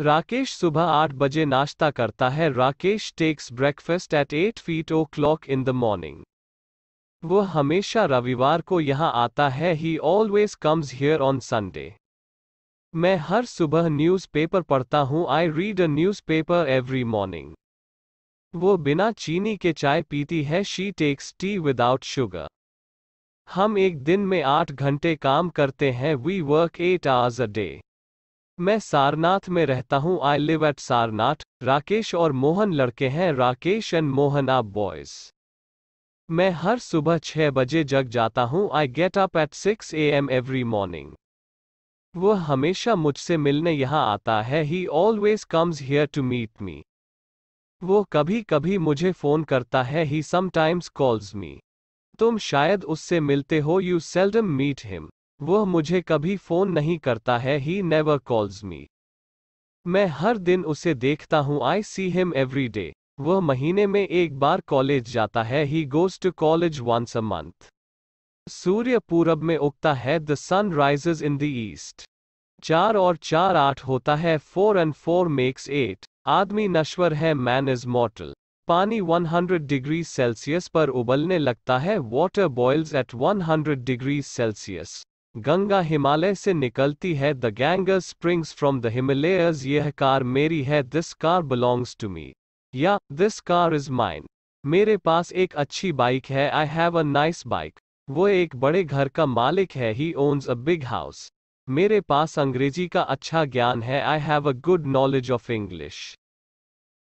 राकेश सुबह आठ बजे नाश्ता करता है Rakesh takes breakfast at eight feet o'clock in the morning वो हमेशा रविवार को यहाँ आता है he always comes here on Sunday मैं हर सुबह न्यूज़पेपर पढ़ता हूँ I read a newspaper every morning वो बिना चीनी के चाय पीती है she takes tea without sugar हम एक दिन में आठ घंटे काम करते हैं we work eight hours a day मैं सारनाथ में रहता हूँ I live at Sarnath Rakesh और मोहन लड़के हैं राकेश एंड मोहन आप बॉयज मैं हर सुबह छह बजे जग जाता हूँ I get up at six A M every morning वह हमेशा मुझसे मिलने यहाँ आता है he always comes here to meet me वो कभी कभी मुझे फ़ोन करता है ही समटाइम्स कॉल्स मी तुम शायद उससे मिलते हो यू सेल्डम मीट हिम वह मुझे कभी फोन नहीं करता है ही नेवर कॉल्स मी मैं हर दिन उसे देखता हूँ I see him every day वह महीने में एक बार कॉलेज जाता है he goes to college once a month सूर्य पूरब में उगता है the sun rises in the east चार और चार आठ होता है four and four makes eight आदमी नश्वर है मैन इज मॉटल पानी 100 डिग्री सेल्सियस पर उबलने लगता है water boils at 100 degree Celsius Ganga Himalaya से निकलती है the Ganges springs from the Himalayas यह कार मेरी है this car belongs to me या दिस कार इज माइन मेरे पास एक अच्छी बाइक है I have a nice bike वो एक बड़े घर का मालिक है he owns a big house मेरे पास अंग्रेजी का अच्छा ज्ञान है I have a good knowledge of English